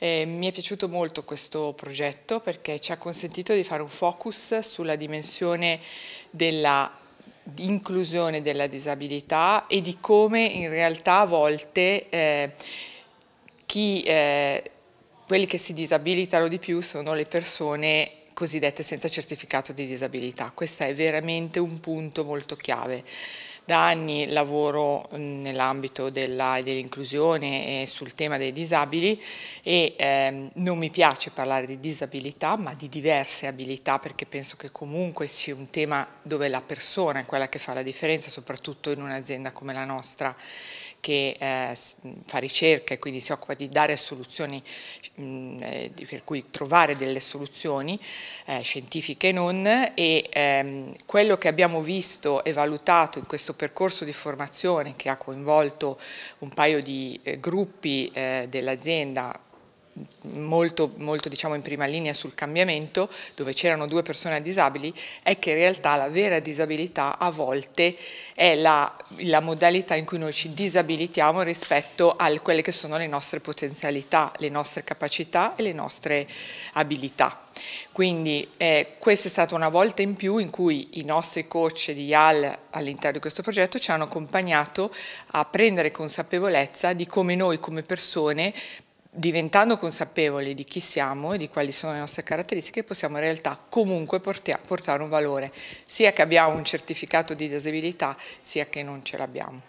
Eh, mi è piaciuto molto questo progetto perché ci ha consentito di fare un focus sulla dimensione della inclusione della disabilità e di come in realtà a volte eh, chi, eh, quelli che si disabilitano di più sono le persone cosiddette senza certificato di disabilità. Questo è veramente un punto molto chiave. Da anni lavoro nell'ambito dell'inclusione e sul tema dei disabili e ehm, non mi piace parlare di disabilità ma di diverse abilità perché penso che comunque sia un tema dove la persona è quella che fa la differenza soprattutto in un'azienda come la nostra che eh, fa ricerca e quindi si occupa di dare soluzioni, mh, eh, per cui trovare delle soluzioni eh, scientifiche e non, e ehm, quello che abbiamo visto e valutato in questo percorso di formazione che ha coinvolto un paio di eh, gruppi eh, dell'azienda molto, molto diciamo, in prima linea sul cambiamento, dove c'erano due persone disabili, è che in realtà la vera disabilità a volte è la, la modalità in cui noi ci disabilitiamo rispetto a quelle che sono le nostre potenzialità, le nostre capacità e le nostre abilità. Quindi eh, questa è stata una volta in più in cui i nostri coach di IAL all'interno di questo progetto ci hanno accompagnato a prendere consapevolezza di come noi come persone diventando consapevoli di chi siamo e di quali sono le nostre caratteristiche, possiamo in realtà comunque portare un valore, sia che abbiamo un certificato di disabilità, sia che non ce l'abbiamo.